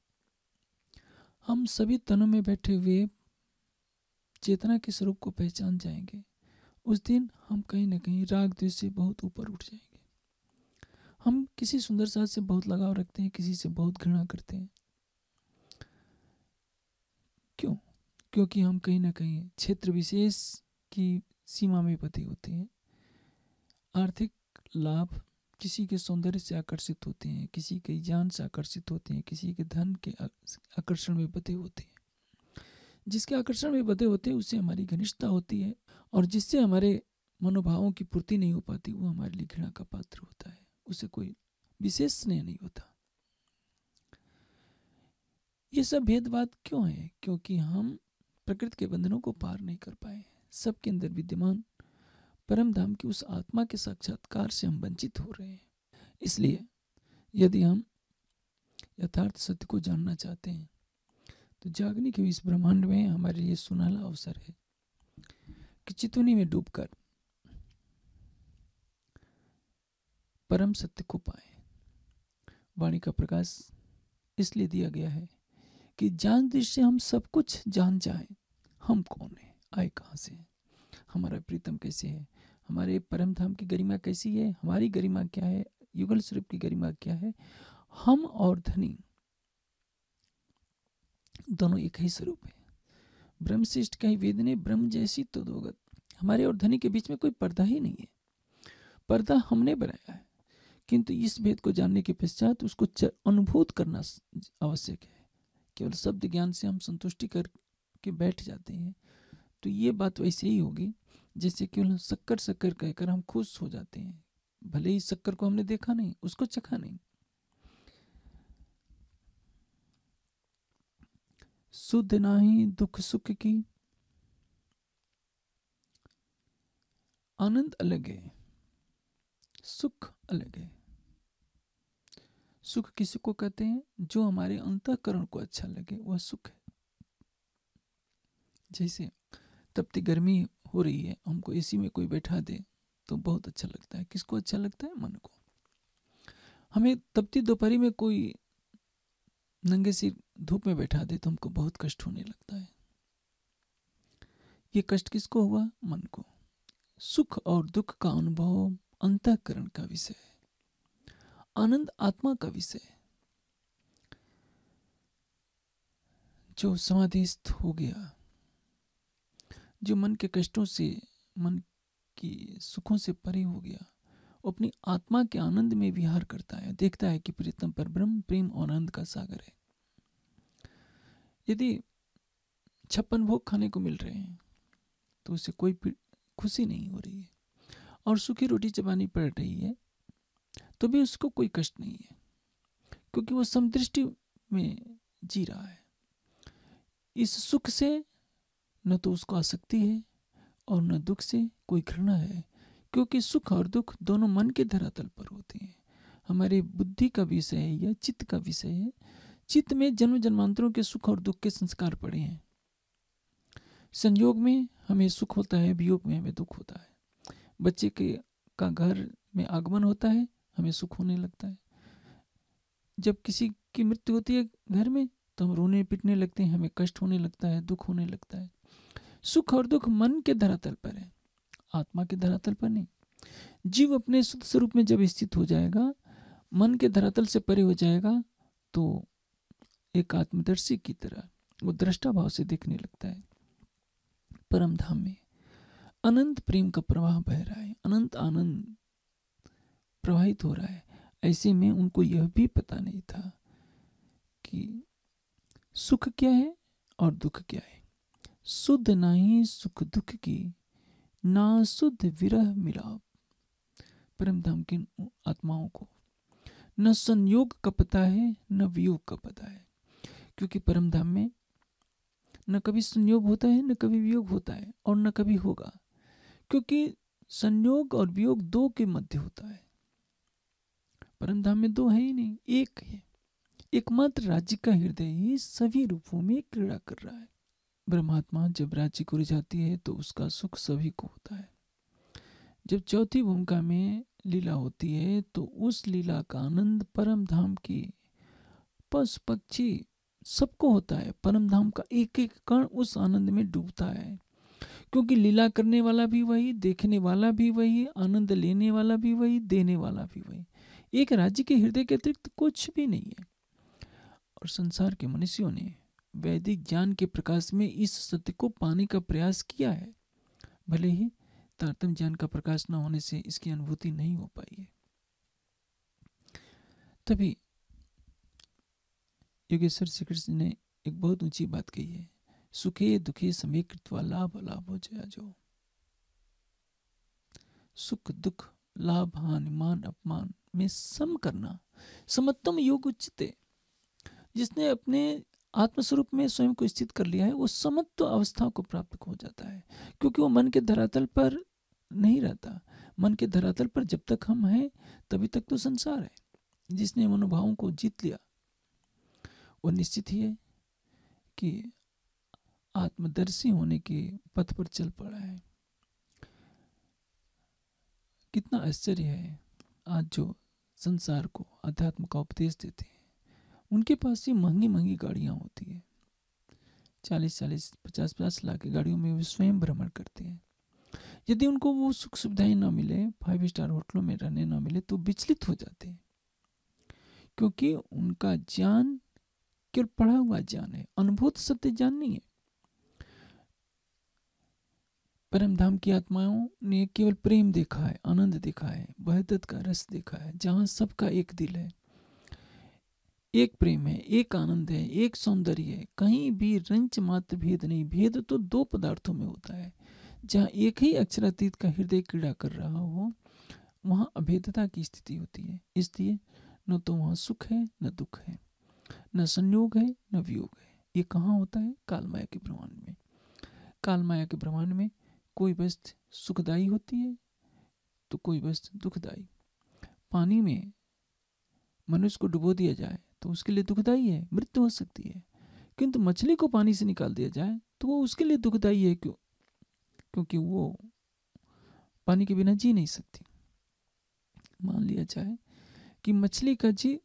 हम सभी तनों में बैठे हुए चेतना के स्वरूप को पहचान जाएंगे उस दिन हम कहीं ना कहीं राग द्वेष से बहुत ऊपर उठ जाएंगे हम किसी सुंदर साज से बहुत लगाव रखते हैं किसी से बहुत घृणा करते हैं क्यों क्योंकि हम कहीं ना कहीं क्षेत्र विशेष की सीमा में पति होते हैं आर्थिक लाभ किसी के सौंदर्य से आकर्षित होते हैं किसी के ज्ञान से आकर्षित होते हैं किसी के धन के आकर्षण में पते होते हैं जिसके आकर्षण में बधे होते हैं उससे हमारी घनिष्ठता होती है और जिससे हमारे मनोभावों की पूर्ति नहीं हो पाती वो हमारे लिए घृणा का पात्र होता है उसे कोई विशेष स्नेह नहीं होता ये सब भेदभाव क्यों है क्योंकि हम प्रकृति के बंधनों को पार नहीं कर पाए हैं सबके अंदर विद्यमान परम धाम की उस आत्मा के साक्षात्कार से हम वंचित हो रहे हैं इसलिए यदि हम यथार्थ सत्य को जानना चाहते हैं तो जागने के इस ब्रह्मांड में हमारे लिए सुनहला अवसर है कि चितुनी में डूबकर परम सत्य को पाए वाणी का प्रकाश इसलिए दिया गया है कि जान दृष्टि हम सब कुछ जान जाए हम कौन है आए कहाँ से हैं हमारा प्रीतम कैसे है हमारे परम धाम की गरिमा कैसी है हमारी गरिमा क्या है युगल स्वरूप की गरिमा क्या है हम और धनी दोनों एक ही स्वरूप है ब्रह्म श्रेष्ठ वेद ने ब्रह्म जैसी तदोगत तो हमारे और धनी के बीच में कोई पर्दा ही नहीं है पर्दा हमने बनाया है किंतु इस भेद को जानने के पश्चात उसको अनुभूत करना आवश्यक है केवल शब्द ज्ञान से हम संतुष्टि करके बैठ जाते हैं तो ये बात वैसे ही होगी जैसे केवल शक्कर शक्कर कहकर हम खुश हो जाते हैं भले ही शक्कर को हमने देखा नहीं उसको चखा नहीं सुध नाही दुख सुख की आनंद अलग है सुख अलग है सुख किसी को कहते हैं जो हमारे अंतकरण को अच्छा लगे वह सुख है जैसे तपती गर्मी हो रही है हमको एसी में कोई बैठा दे तो बहुत अच्छा लगता है किसको अच्छा लगता है मन को हमें तपती दोपहरी में कोई नंगे सिर धूप में बैठा दे तो हमको बहुत कष्ट होने लगता है ये कष्ट किसको हुआ मन को सुख और दुख का अनुभव अंतकरण का विषय है आनंद आत्मा का विषय है जो समाधिस्थ हो गया जो मन के कष्टों से मन की सुखों से परे हो गया अपनी आत्मा के आनंद में विहार करता है देखता है कि प्रीतम पर ब्रह्म प्रेम और आनंद का सागर है यदि छप्पन भोग खाने को मिल रहे हैं तो उसे कोई खुशी नहीं हो रही है और सूखी रोटी चबानी पड़ रही है तो भी उसको कोई कष्ट नहीं है क्योंकि वो समदृष्टि में जी रहा है इस सुख से न तो उसको आसक्ति है और न दुख से कोई घृणा है क्योंकि सुख और दुख दोनों मन के धरातल पर होते हैं हमारी बुद्धि का विषय है या चित्त का विषय है चित्त में जन्म जन्मांतरों के सुख और दुख के संस्कार पड़े हैं संयोग में हमें सुख होता है वियोग में हमें दुख होता है बच्चे के का घर में आगमन होता है हमें सुख होने लगता है जब किसी की मृत्यु होती है घर में तो हम रोने पीटने लगते हैं हमें कष्ट होने लगता है दुख होने लगता है सुख और दुख मन के धरातल पर है आत्मा के धरातल पर नहीं जीव अपने शुद्ध स्वरूप में जब स्थित हो जाएगा मन के धरातल से परे हो जाएगा तो एक आत्मदर्शी की तरह वो दृष्टा भाव से देखने लगता है परम धाम में अनंत प्रेम का प्रवाह बह रहा है अनंत आनंद प्रवाहित हो रहा है ऐसे में उनको यह भी पता नहीं था कि सुख क्या है और दुख क्या है शुद्ध ना ही सुख दुख की ना शुद्ध विरह मिलाप परमधाम की आत्माओं को न संयोग का पता है न वियोग का पता है क्योंकि परमधाम में न कभी संयोग होता है न कभी वियोग होता है और न कभी होगा क्योंकि संयोग और वियोग दो के मध्य होता है परमधाम में दो है ही नहीं एक है एकमात्र राज्य का हृदय ही सभी रूपों में क्रीड़ा कर रहा है ब्रह्मात्मा जब राज्य को जाती है तो उसका सुख सभी को होता है जब चौथी भूमिका में लीला होती है तो उस लीला का आनंद परम धाम की पशु पक्षी सबको होता है परम धाम का एक एक कण उस आनंद में डूबता है क्योंकि लीला करने वाला भी वही देखने वाला भी वही आनंद लेने वाला भी वही देने वाला भी वही एक राज्य के हृदय के अतिरिक्त कुछ भी नहीं है और संसार के मनुष्यों ने वैदिक ज्ञान के प्रकाश में इस सत्य को पाने का प्रयास किया है भले ही तारतम ज्ञान का प्रकाश न होने से इसकी अनुभूति नहीं हो पाई है तभी योगेश्वर श्री कृष्ण ने एक बहुत ऊंची बात कही है सुखे दुखे समय कृतवा लाभ लाभ हो जया जो सुख दुख लाभ हानि मान अपमान में सम करना समत्तम योग उचित जिसने अपने आत्मस्वरूप में स्वयं को स्थित कर लिया है वो समत्व अवस्था को प्राप्त हो जाता है क्योंकि वो मन के धरातल पर नहीं रहता मन के धरातल पर जब तक हम हैं तभी तक तो संसार है जिसने मनोभावों को जीत लिया वो निश्चित ही है कि आत्मदर्शी होने के पथ पर चल पड़ा है कितना आश्चर्य है आज जो संसार को अध्यात्म का उपदेश देते हैं उनके पास ही महंगी महंगी गाड़ियाँ होती है चालीस चालीस पचास पचास लाख की गाड़ियों में वे स्वयं भ्रमण करते हैं यदि उनको वो सुख सुविधाएं ना मिले फाइव स्टार होटलों में रहने ना मिले तो विचलित हो जाते हैं क्योंकि उनका ज्ञान केवल पढ़ा हुआ ज्ञान है अनुभूत सत्य ज्ञान नहीं है परम धाम की आत्माओं ने केवल प्रेम देखा है आनंद देखा है बहदत का रस देखा है जहां सबका एक दिल है एक प्रेम है एक आनंद है एक सौंदर्य है कहीं भी रंच मात्र भेद नहीं भेद तो दो पदार्थों में होता है जहाँ एक ही अक्षरातीत का हृदय क्रीड़ा कर रहा हो वहाँ अभेदता की स्थिति होती है इसलिए न तो वहाँ सुख है न दुख है न संयोग है न वियोग है ये कहाँ होता है कालमाया के ब्रह्मांड में कालमाया के ब्रह्मांड में कोई वस्तु सुखदायी होती है तो कोई वस्तु दुखदायी पानी में मनुष्य को डुबो दिया जाए तो उसके लिए दुखदाई है मृत्यु हो सकती है किंतु मछली को पानी से निकाल दिया जाए तो वो उसके लिए दुखदाई है क्यों क्योंकि वो पानी के बिना जी नहीं सकती मान लिया जाए कि मछली का जी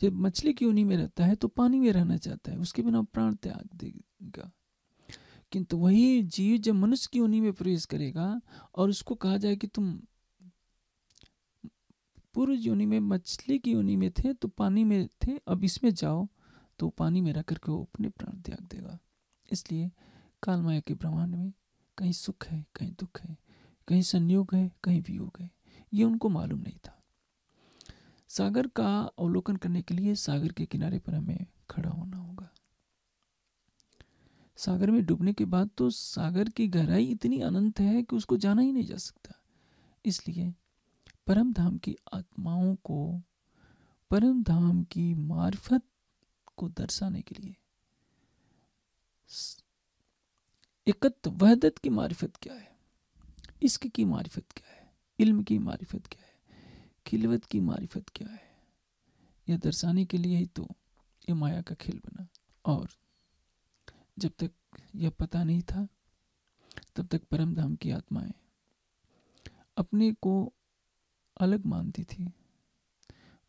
जब मछली की उन्हीं में रहता है तो पानी में रहना चाहता है उसके बिना प्राण त्याग देगा किंतु वही जीव जब मनुष्य की उन्हीं में प्रवेश करेगा और उसको कहा जाए कि तुम पूर्व योनि में मछली की योनि में थे तो पानी में थे अब इसमें जाओ तो पानी में रह करके वो अपने प्राण त्याग देगा इसलिए काल माया के ब्रह्मांड में कहीं सुख है कहीं दुख है कहीं संयोग है कहीं वियोग है ये उनको मालूम नहीं था सागर का अवलोकन करने के लिए सागर के किनारे पर हमें खड़ा होना होगा सागर में डूबने के बाद तो सागर की गहराई इतनी अनंत है कि उसको जाना ही नहीं जा सकता इसलिए परम धाम की आत्माओं को परम धाम की मार्फत को दर्शाने के लिए एकत्र वहदत की मार्फत क्या है इश्क की मार्फत क्या है इल्म की मार्फत क्या है खिलवत की मार्फत क्या है यह दर्शाने के लिए ही तो ये माया का खेल बना और जब तक यह पता नहीं था तब तक परम धाम की आत्माएं अपने को अलग मानती थी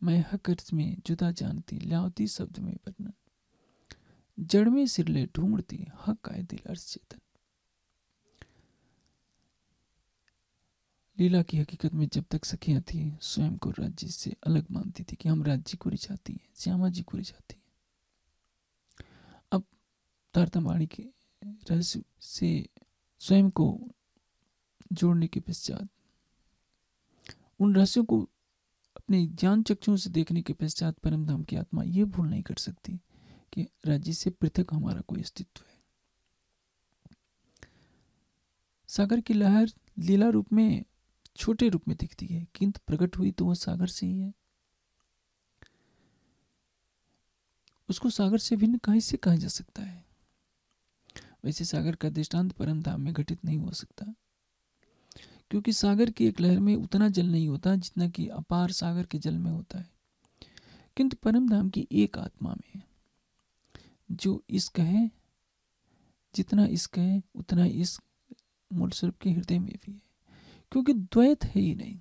मैं हक में जुदा जानती लावती शब्द में वर्णन जड़ में सिरले ढूंढती हक आए दिल अर्थ चेतन लीला की हकीकत में जब तक सखिया थी स्वयं को राज्य से अलग मानती थी कि हम राज्य को रिझाती हैं श्यामा जी को रिझाती हैं अब तारतमवाणी के रहस्य से स्वयं को जोड़ने के पश्चात उन रहस्यों को अपने ज्ञान चक्षुओं से देखने के पश्चात परम धाम की आत्मा ये भूल नहीं कर सकती कि राज्य से पृथक हमारा कोई अस्तित्व है सागर की लहर लीला रूप में छोटे रूप में दिखती है किंतु प्रकट हुई तो वह सागर से ही है उसको सागर से भिन्न कहीं से कहा जा सकता है वैसे सागर का दृष्टांत परम धाम में घटित नहीं हो सकता क्योंकि सागर की एक लहर में उतना जल नहीं होता जितना कि अपार सागर के जल में होता है किंतु परम धाम की एक आत्मा में जो इश्क है जितना इश्क है उतना इश्क मूल स्वरूप के हृदय में भी है क्योंकि द्वैत है ही नहीं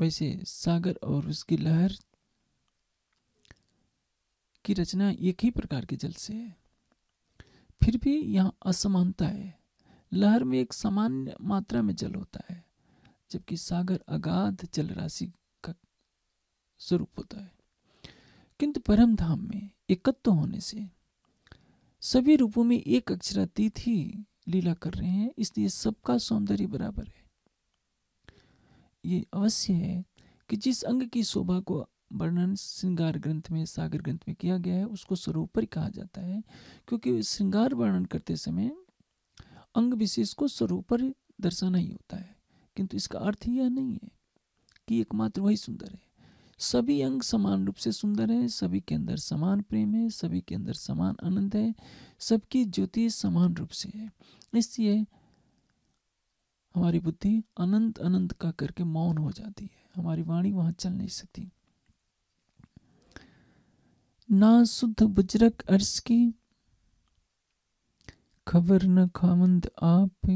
वैसे सागर और उसकी लहर की रचना एक ही प्रकार के जल से है फिर भी यहाँ असमानता है लहर में एक सामान्य मात्रा में जल होता है जबकि सागर अगाध जल राशि का स्वरूप होता है किंतु परम धाम में एकत्व होने से सभी रूपों में एक अक्षरातीत ही लीला कर रहे हैं इसलिए सबका सौंदर्य बराबर है ये अवश्य है कि जिस अंग की शोभा को वर्णन श्रृंगार ग्रंथ में सागर ग्रंथ में किया गया है उसको सरोपर कहा जाता है क्योंकि श्रृंगार वर्णन करते समय अंग विशेष को सर्वोपरि दर्शाना ही होता है किंतु इसका अर्थ यह नहीं है कि एकमात्र वही सुंदर है सभी अंग समान रूप से सुंदर है सभी के अंदर समान प्रेम है सभी के अंदर समान आनंद है सबकी ज्योति समान रूप से है इसलिए हमारी बुद्धि अनंत अनंत का करके मौन हो जाती है हमारी वाणी वहां चल नहीं सकती ना शुद्ध बुजरक अर्श की खबर न खामंद आप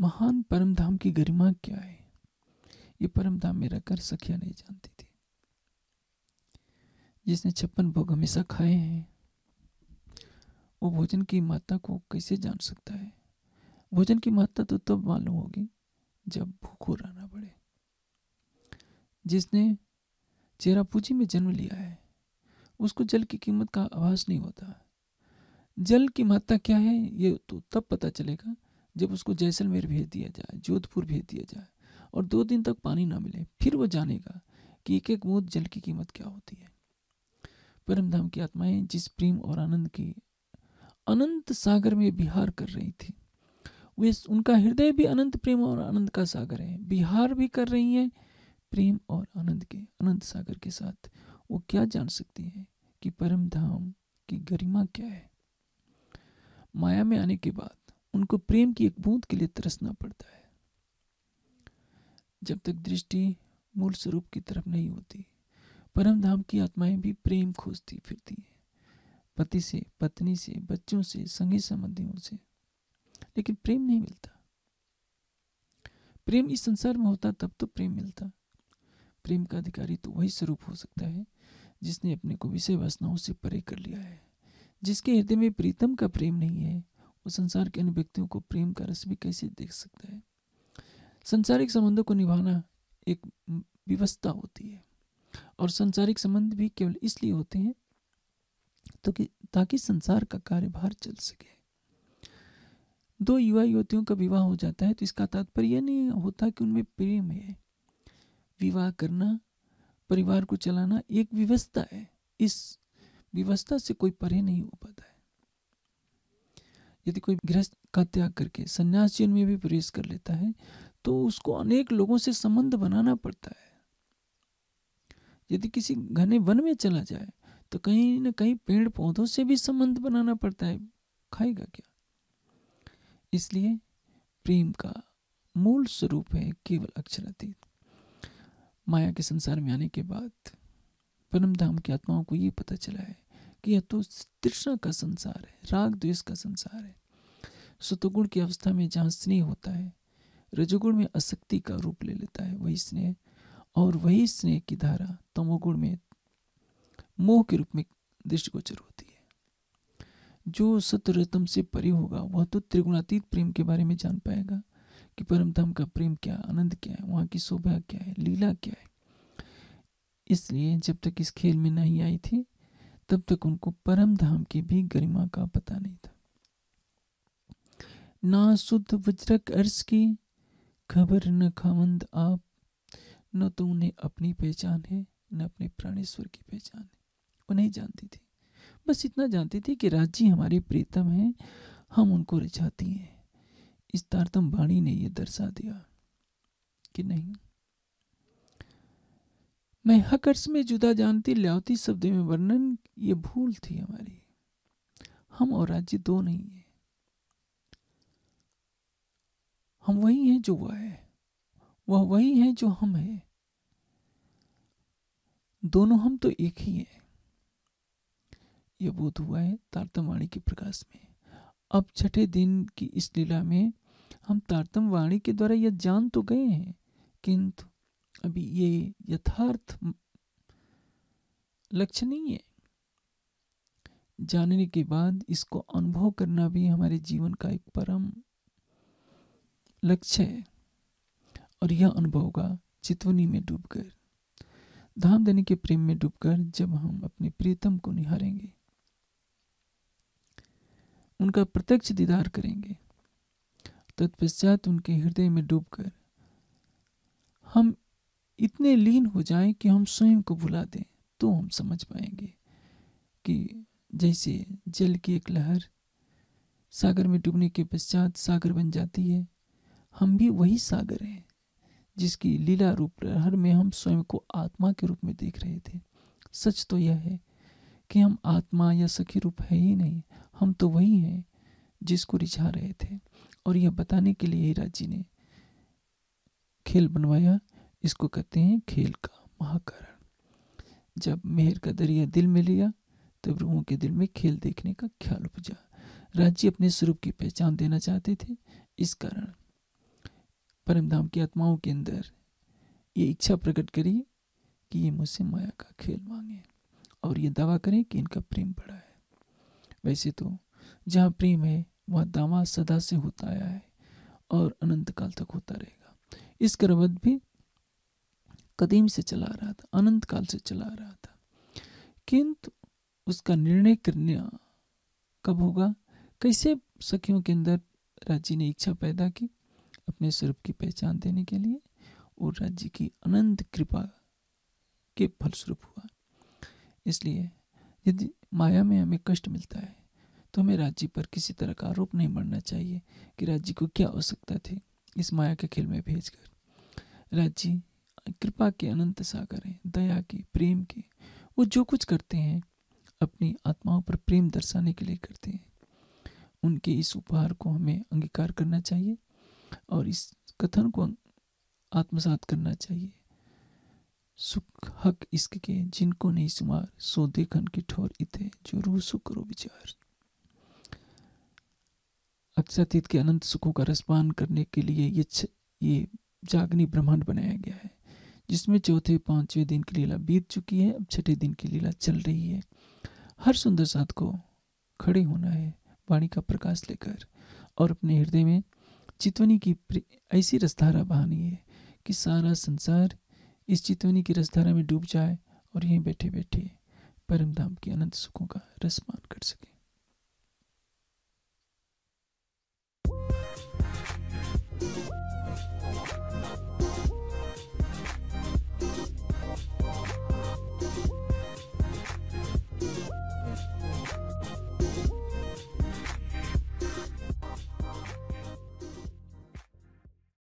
महान परम धाम की गरिमा क्या है ये परम धाम मेरा कर सखिया नहीं जानती थी जिसने छप्पन भोग हमेशा खाए हैं वो भोजन की माता को कैसे जान सकता है भोजन की माता तो तब मालूम होगी जब भूखो रहना पड़े जिसने चेरापूजी में जन्म लिया है उसको जल की कीमत का आभास नहीं होता जल की महत्ता क्या है ये तो तब पता चलेगा जब उसको जैसलमेर भेज दिया जाए जोधपुर भेज दिया जाए और दो दिन तक पानी ना मिले फिर वो जानेगा कि एक एक बूंद जल की कीमत क्या होती है परम धाम की आत्माएं जिस प्रेम और आनंद की अनंत सागर में बिहार कर रही थी वे उनका हृदय भी अनंत प्रेम और आनंद का सागर है बिहार भी कर रही है प्रेम और आनंद के अनंत सागर के साथ वो क्या जान सकती है कि परम धाम की गरिमा क्या है माया में आने के बाद उनको प्रेम की एक बूंद के लिए तरसना पड़ता है जब तक दृष्टि मूल स्वरूप की तरफ नहीं होती परम धाम की आत्माएं भी प्रेम खोजती फिरती हैं पति से पत्नी से बच्चों से संगी संबंधियों से लेकिन प्रेम नहीं मिलता प्रेम इस संसार में होता तब तो प्रेम मिलता प्रेम का अधिकारी तो वही स्वरूप हो सकता है जिसने अपने को विषय वासनाओं से परे कर लिया है जिसके हृदय में प्रीतम का प्रेम नहीं है वो संसार के अन्य व्यक्तियों को प्रेम का रस भी कैसे देख सकता है संसारिक संबंधों को निभाना एक व्यवस्था होती है और संसारिक संबंध भी केवल इसलिए होते हैं तो कि ताकि संसार का कार्यभार चल सके दो युवा युवतियों का विवाह हो जाता है तो इसका तात्पर्य यह नहीं होता कि उनमें प्रेम है विवाह करना परिवार को चलाना एक व्यवस्था है इस विवस्था से कोई परे नहीं हो पाता है यदि कोई गृहस्थ का त्याग करके संन्यास जीवन में भी प्रवेश कर लेता है तो उसको अनेक लोगों से संबंध बनाना पड़ता है यदि किसी घने वन में चला जाए तो कहीं ना कहीं पेड़ पौधों से भी संबंध बनाना पड़ता है खाएगा क्या इसलिए प्रेम का मूल स्वरूप है केवल अक्षरातीत माया के संसार में आने के बाद परम धाम की आत्माओं को ये पता चला है कि यह तो तृष्णा का संसार है राग द्वेष का संसार है सतोगुण की अवस्था में जहाँ स्नेह होता है रजोगुण में आसक्ति का रूप ले लेता है वही स्नेह और वही स्नेह की धारा तमोगुण में मोह के रूप में दृष्टिगोचर होती है जो सतरतम से परे होगा वह तो त्रिगुणातीत प्रेम के बारे में जान पाएगा कि धाम का प्रेम क्या आनंद क्या है वहाँ की शोभा क्या है लीला क्या है इसलिए जब तक इस खेल में नहीं आई थी तब तक उनको परम धाम की भी गरिमा का पता नहीं था ना शुद्ध वज्रक अर्श की खबर न खामंद आप न तो उन्हें अपनी पहचान है न अपने प्राणेश्वर की पहचान है उन्हें जानती थी बस इतना जानती थी कि राज्य हमारे प्रीतम हैं हम उनको रिझाती हैं इस तारतम वाणी ने यह दर्शा दिया कि नहीं मैं हकर्स में जुदा जानती ल्यावती शब्द में वर्णन ये भूल थी हमारी हम और राज्य दो नहीं है हम वही हैं जो वह है वह वही है जो हम हैं दोनों हम तो एक ही हैं यह बोध हुआ है तारतमवाणी के प्रकाश में अब छठे दिन की इस लीला में हम तारतम वाणी के द्वारा यह जान तो गए हैं किंतु अभी ये यथार्थ लक्ष्य नहीं है जानने के बाद इसको अनुभव करना भी हमारे जीवन का एक परम लक्ष्य है और यह अनुभव होगा चितवनी में डूबकर धाम देने के प्रेम में डूबकर जब हम अपने प्रीतम को निहारेंगे उनका प्रत्यक्ष दीदार करेंगे तत्पश्चात उनके हृदय में डूबकर हम इतने लीन हो जाएं कि हम स्वयं को भुला दें तो हम समझ पाएंगे कि जैसे जल की एक लहर सागर में डूबने के पश्चात सागर बन जाती है हम भी वही सागर हैं जिसकी लीला रूप लहर में हम स्वयं को आत्मा के रूप में देख रहे थे सच तो यह है कि हम आत्मा या सखी रूप है ही नहीं हम तो वही हैं जिसको रिझा रहे थे और यह बताने के लिए ही राज्य ने खेल बनवाया इसको कहते हैं खेल का महाकारण जब मेहर का दरिया दिल में लिया तब लोगों के दिल में खेल देखने का ख्याल उपजा राज्य अपने स्वरूप की पहचान देना चाहते थे इस कारण परमधाम की आत्माओं के अंदर ये इच्छा प्रकट करी कि ये मुझसे माया का खेल मांगे और ये दावा करें कि इनका प्रेम बड़ा है वैसे तो जहाँ प्रेम है वह दावा सदा से होता आया है और अनंत काल तक होता रहेगा इस करवत भी कदीम से चला रहा था अनंत काल से चला रहा था किंतु उसका निर्णय करने कब होगा कैसे सखियों के अंदर राज्य ने इच्छा पैदा की अपने स्वरूप की पहचान देने के लिए और राज्य की अनंत कृपा के फलस्वरूप हुआ इसलिए यदि माया में हमें कष्ट मिलता है तो हमें राज्य पर किसी तरह का आरोप नहीं मरना चाहिए कि राज्य को क्या आवश्यकता थी इस माया के खेल में भेज कर राज्य कृपा के अनंत सागर हैं दया की प्रेम की वो जो कुछ करते हैं अपनी आत्माओं पर प्रेम दर्शाने के लिए करते हैं उनके इस उपहार को हमें अंगीकार करना चाहिए और इस कथन को आत्मसात करना चाहिए सुख हक इश्क के जिनको नहीं सुमार सो देखन की ठोर इत जो रू सुख करो विचार अक्षातीत के अनंत सुखों का रसपान करने के लिए ये ये जागनी ब्रह्मांड बनाया गया है जिसमें चौथे पांचवें दिन की लीला बीत चुकी है अब छठे दिन की लीला चल रही है हर सुंदर साथ को खड़े होना है वाणी का प्रकाश लेकर और अपने हृदय में चितवनी की ऐसी रसधारा बहानी है कि सारा संसार इस चितवनी की रसधारा में डूब जाए और यहीं बैठे बैठे परमधाम के अनंत सुखों का रसमान कर सकें